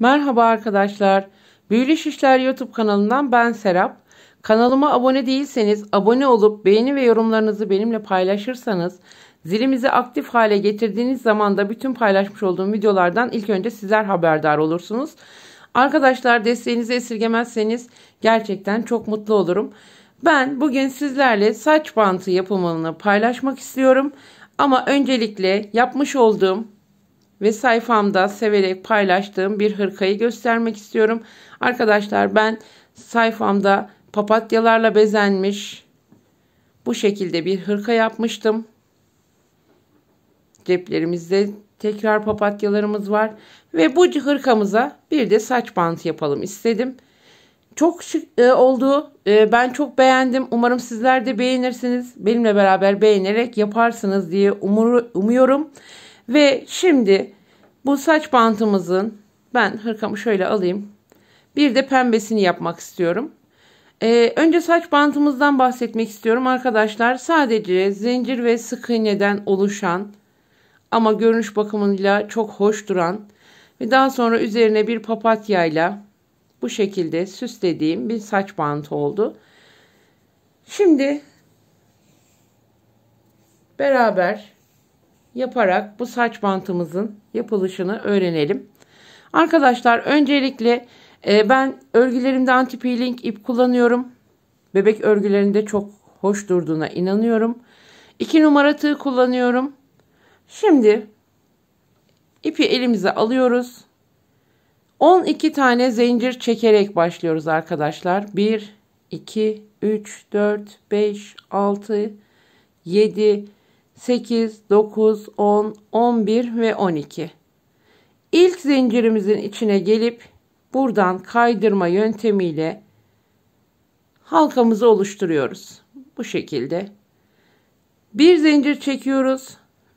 Merhaba arkadaşlar. Büyülü Şişler YouTube kanalından ben Serap. Kanalıma abone değilseniz abone olup beğeni ve yorumlarınızı benimle paylaşırsanız zilimizi aktif hale getirdiğiniz zaman da bütün paylaşmış olduğum videolardan ilk önce sizler haberdar olursunuz. Arkadaşlar desteğinizi esirgemezseniz gerçekten çok mutlu olurum. Ben bugün sizlerle saç bantı yapımını paylaşmak istiyorum. Ama öncelikle yapmış olduğum ve sayfamda severek paylaştığım bir hırkayı göstermek istiyorum. Arkadaşlar ben sayfamda papatyalarla bezenmiş bu şekilde bir hırka yapmıştım. Ceplerimizde tekrar papatyalarımız var ve bu hırkamıza bir de saç bantı yapalım istedim. Çok şık e, oldu. E, ben çok beğendim. Umarım sizler de beğenirsiniz. Benimle beraber beğenerek yaparsınız diye umur, umuyorum. Ve şimdi bu saç bantımızın ben hırkamı şöyle alayım. Bir de pembesini yapmak istiyorum. Ee, önce saç bantımızdan bahsetmek istiyorum arkadaşlar. Sadece zincir ve sık iğneden oluşan ama görünüş bakımıyla çok hoş duran ve daha sonra üzerine bir papatyayla bu şekilde süslediğim bir saç bantı oldu. Şimdi beraber yaparak bu saç bantımızın yapılışını öğrenelim. Arkadaşlar öncelikle e, ben örgülerimde anti peeling ip kullanıyorum. Bebek örgülerinde çok hoş durduğuna inanıyorum. 2 numara tığ kullanıyorum. Şimdi ipi elimize alıyoruz. 12 tane zincir çekerek başlıyoruz arkadaşlar. 1, 2, 3, 4, 5, 6, 7, 8, 9, 10, 11 ve 12. İlk zincirimizin içine gelip buradan kaydırma yöntemiyle halkamızı oluşturuyoruz. Bu şekilde. Bir zincir çekiyoruz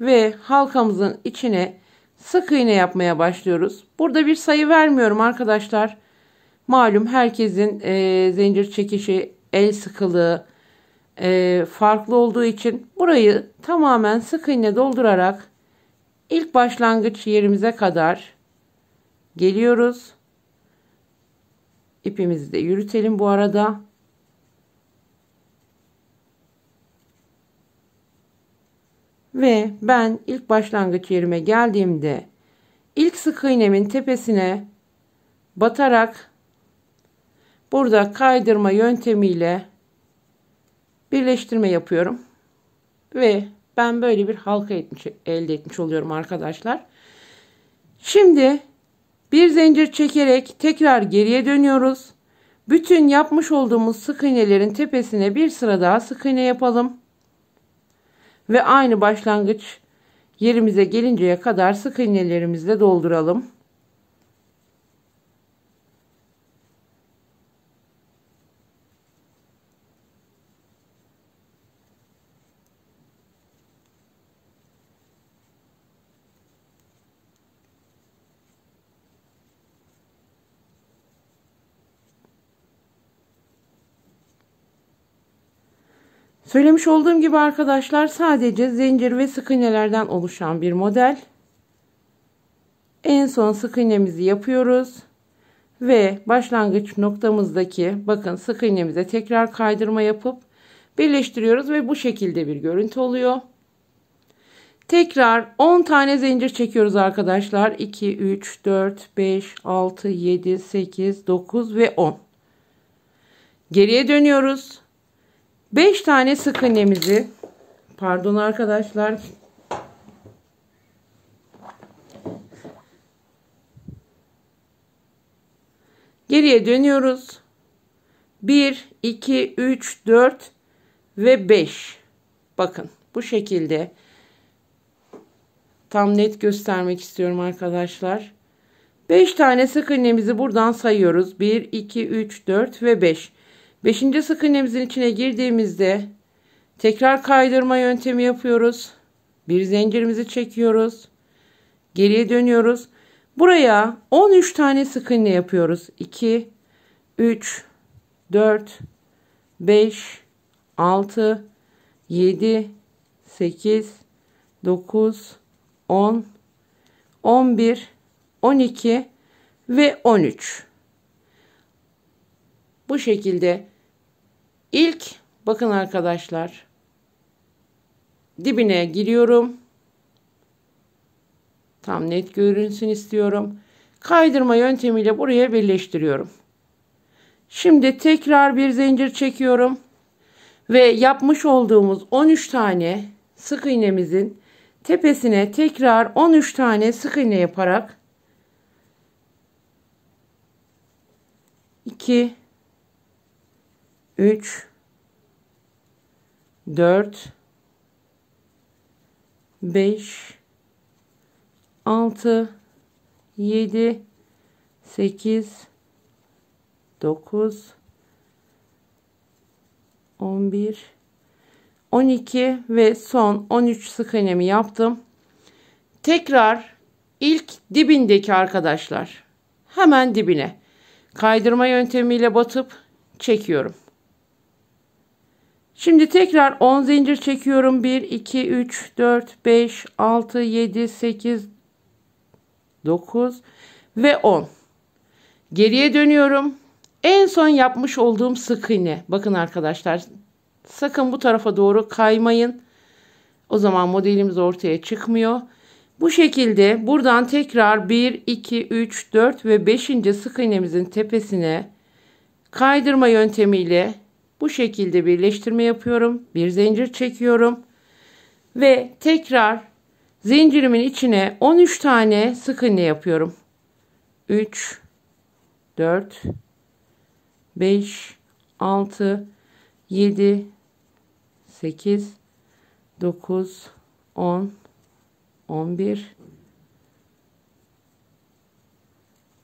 ve halkamızın içine sık iğne yapmaya başlıyoruz. Burada bir sayı vermiyorum arkadaşlar. Malum herkesin e, zincir çekişi, el sıkılığı, e, farklı olduğu için burayı tamamen sık iğne doldurarak ilk başlangıç yerimize kadar geliyoruz. İpimizi de yürütelim bu arada. Ve ben ilk başlangıç yerime geldiğimde ilk sık iğnemin tepesine batarak burada kaydırma yöntemiyle birleştirme yapıyorum. Ve ben böyle bir halka etmiş, elde etmiş oluyorum arkadaşlar. Şimdi bir zincir çekerek tekrar geriye dönüyoruz. Bütün yapmış olduğumuz sık iğnelerin tepesine bir sıra daha sık iğne yapalım. Ve aynı başlangıç yerimize gelinceye kadar sık iğnelerimizle dolduralım. Söylemiş olduğum gibi arkadaşlar sadece zincir ve sık iğnelerden oluşan bir model. En son sık iğnemizi yapıyoruz. Ve başlangıç noktamızdaki bakın sık iğnemize tekrar kaydırma yapıp birleştiriyoruz ve bu şekilde bir görüntü oluyor. Tekrar 10 tane zincir çekiyoruz arkadaşlar. 2, 3, 4, 5, 6, 7, 8, 9 ve 10. Geriye dönüyoruz. 5 tane sık iğnemizi pardon arkadaşlar geriye dönüyoruz 1 2 3 4 ve 5 bakın bu şekilde tam net göstermek istiyorum arkadaşlar 5 tane sık iğnemizi buradan sayıyoruz 1 2 3 4 ve 5 Beşinci sık iğnemizin içine girdiğimizde tekrar kaydırma yöntemi yapıyoruz. Bir zincirimizi çekiyoruz. Geriye dönüyoruz. Buraya 13 tane sık iğne yapıyoruz. 2, 3, 4, 5, 6, 7, 8, 9, 10, 11, 12 ve 13. Bu şekilde ilk bakın arkadaşlar dibine giriyorum. Tam net görünsün istiyorum. Kaydırma yöntemiyle buraya birleştiriyorum. Şimdi tekrar bir zincir çekiyorum. Ve yapmış olduğumuz 13 tane sık iğnemizin tepesine tekrar 13 tane sık iğne yaparak 2 3 4 5 6 7 8 9 11 12 ve son 13 sık iğnemi yaptım. Tekrar ilk dibindeki arkadaşlar hemen dibine kaydırma yöntemiyle batıp çekiyorum. Şimdi tekrar 10 zincir çekiyorum. 1, 2, 3, 4, 5, 6, 7, 8, 9 ve 10. Geriye dönüyorum. En son yapmış olduğum sık iğne. Bakın arkadaşlar sakın bu tarafa doğru kaymayın. O zaman modelimiz ortaya çıkmıyor. Bu şekilde buradan tekrar 1, 2, 3, 4 ve 5. sık iğnemizin tepesine kaydırma yöntemiyle bu şekilde birleştirme yapıyorum. Bir zincir çekiyorum. Ve tekrar zincirimin içine 13 tane sık iğne yapıyorum. 3 4 5 6 7 8 9 10 11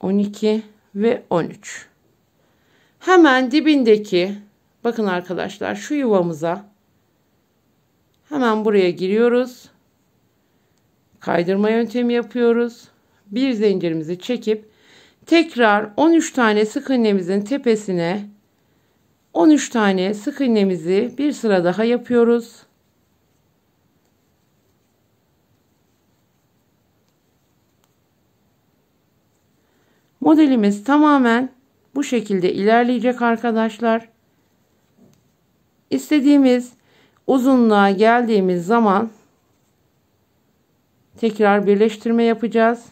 12 ve 13. Hemen dibindeki Bakın arkadaşlar şu yuvamıza hemen buraya giriyoruz. Kaydırma yöntemi yapıyoruz. Bir zincirimizi çekip tekrar 13 tane sık iğnemizin tepesine 13 tane sık iğnemizi bir sıra daha yapıyoruz. Modelimiz tamamen bu şekilde ilerleyecek arkadaşlar. İstediğimiz uzunluğa geldiğimiz zaman tekrar birleştirme yapacağız.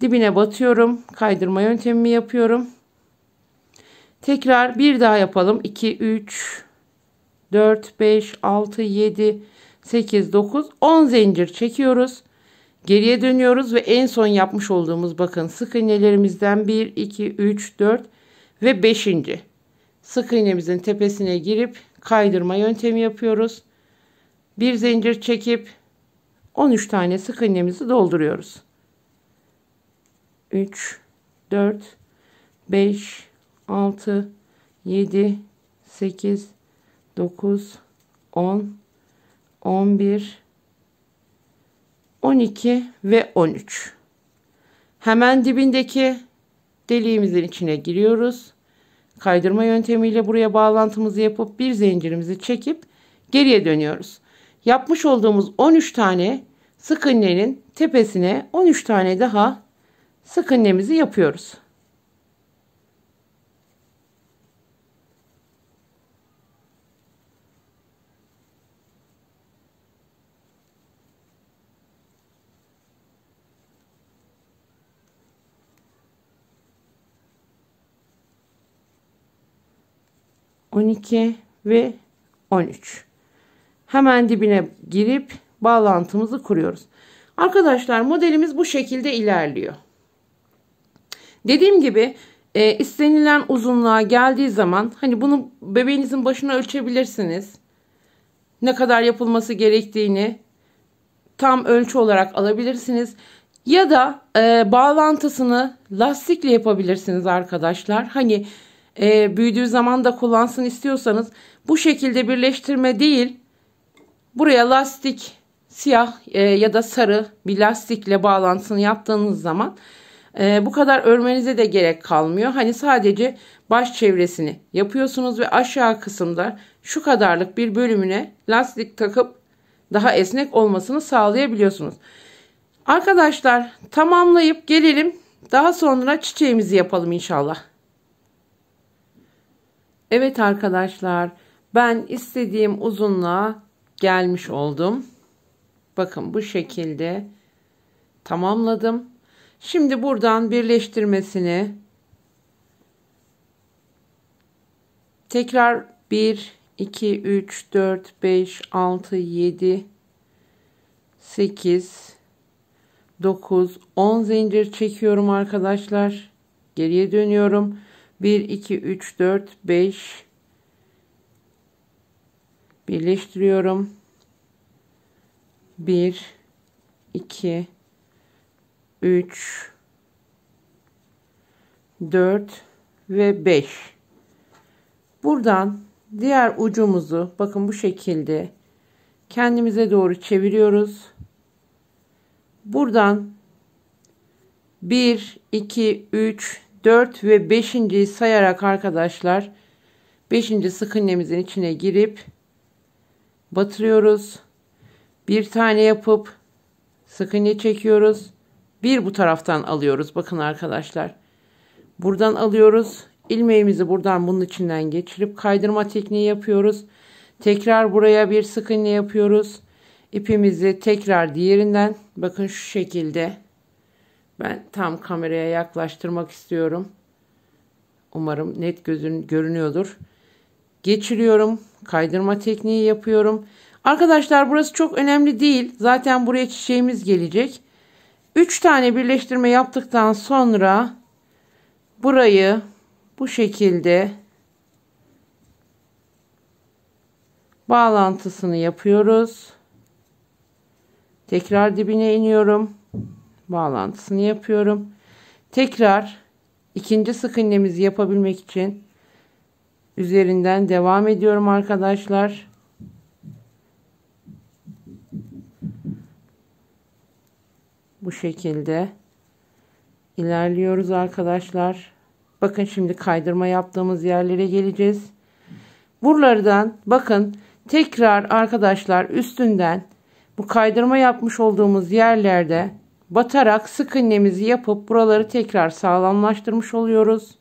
Dibine batıyorum. Kaydırma yöntemimi yapıyorum. Tekrar bir daha yapalım. 2, 3, 4, 5, 6, 7, 8, 9, 10 zincir çekiyoruz. Geriye dönüyoruz ve en son yapmış olduğumuz bakın sık iğnelerimizden 1, 2, 3, 4 ve 5 sık iğnemizin tepesine girip kaydırma yöntemi yapıyoruz. Bir zincir çekip 13 tane sık iğnemizi dolduruyoruz. 3 4 5 6 7 8 9 10 11 12 ve 13. Hemen dibindeki deliğimizin içine giriyoruz. Kaydırma yöntemiyle buraya bağlantımızı yapıp bir zincirimizi çekip geriye dönüyoruz. Yapmış olduğumuz 13 tane sık iğnenin tepesine 13 tane daha sık iğnemizi yapıyoruz. 12 ve 13. Hemen dibine girip bağlantımızı kuruyoruz. Arkadaşlar modelimiz bu şekilde ilerliyor. Dediğim gibi e, istenilen uzunluğa geldiği zaman hani bunu bebeğinizin başına ölçebilirsiniz. Ne kadar yapılması gerektiğini tam ölçü olarak alabilirsiniz. Ya da e, bağlantısını lastikle yapabilirsiniz arkadaşlar. Hani e, büyüdüğü zaman da kullansın istiyorsanız bu şekilde birleştirme değil buraya lastik siyah e, ya da sarı bir lastikle bağlantısını yaptığınız zaman e, bu kadar örmenize de gerek kalmıyor. Hani sadece baş çevresini yapıyorsunuz ve aşağı kısımda şu kadarlık bir bölümüne lastik takıp daha esnek olmasını sağlayabiliyorsunuz. Arkadaşlar tamamlayıp gelelim. Daha sonra çiçeğimizi yapalım inşallah. Evet arkadaşlar ben istediğim uzunluğa gelmiş oldum. Bakın bu şekilde tamamladım. Şimdi buradan birleştirmesini tekrar 1 2 3 4 5 6 7 8 9 10 zincir çekiyorum arkadaşlar. Geriye dönüyorum. 1, 2, 3, 4, 5 birleştiriyorum. 1, 2, 3, 4 ve 5. Buradan diğer ucumuzu bakın bu şekilde kendimize doğru çeviriyoruz. Buradan 1, 2, 3, 4 ve 5.yi sayarak arkadaşlar 5. sık iğnemizin içine girip batırıyoruz. Bir tane yapıp sık iğne çekiyoruz. Bir bu taraftan alıyoruz. Bakın arkadaşlar. Buradan alıyoruz. İlmeğimizi buradan bunun içinden geçirip kaydırma tekniği yapıyoruz. Tekrar buraya bir sık iğne yapıyoruz. İpimizi tekrar diğerinden bakın şu şekilde ben tam kameraya yaklaştırmak istiyorum. Umarım net gözün görünüyordur. Geçiriyorum. Kaydırma tekniği yapıyorum. Arkadaşlar burası çok önemli değil. Zaten buraya çiçeğimiz gelecek. 3 tane birleştirme yaptıktan sonra burayı bu şekilde bağlantısını yapıyoruz. Tekrar dibine iniyorum bağlantısını yapıyorum. Tekrar ikinci sık iğnemizi yapabilmek için üzerinden devam ediyorum arkadaşlar. Bu şekilde ilerliyoruz arkadaşlar. Bakın şimdi kaydırma yaptığımız yerlere geleceğiz. Buralardan bakın tekrar arkadaşlar üstünden bu kaydırma yapmış olduğumuz yerlerde batarak sık iğnemizi yapıp buraları tekrar sağlamlaştırmış oluyoruz.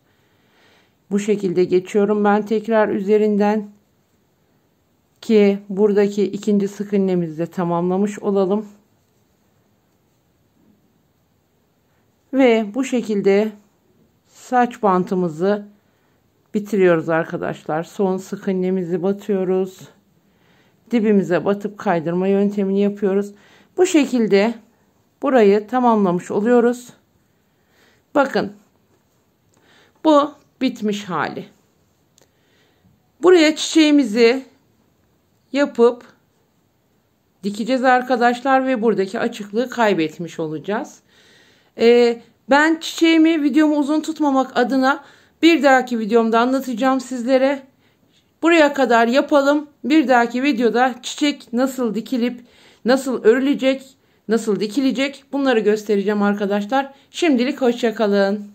Bu şekilde geçiyorum ben tekrar üzerinden ki buradaki ikinci sık iğnemizi de tamamlamış olalım. Ve bu şekilde saç bantımızı bitiriyoruz arkadaşlar. Son sık iğnemizi batıyoruz. Dibimize batıp kaydırma yöntemini yapıyoruz. Bu şekilde burayı tamamlamış oluyoruz. Bakın bu bitmiş hali. Buraya çiçeğimizi yapıp dikeceğiz arkadaşlar ve buradaki açıklığı kaybetmiş olacağız. Ee, ben çiçeğimi videomu uzun tutmamak adına bir dahaki videomda anlatacağım sizlere. Buraya kadar yapalım. Bir dahaki videoda çiçek nasıl dikilip nasıl örülecek nasıl dikilecek bunları göstereceğim arkadaşlar. Şimdilik hoşçakalın.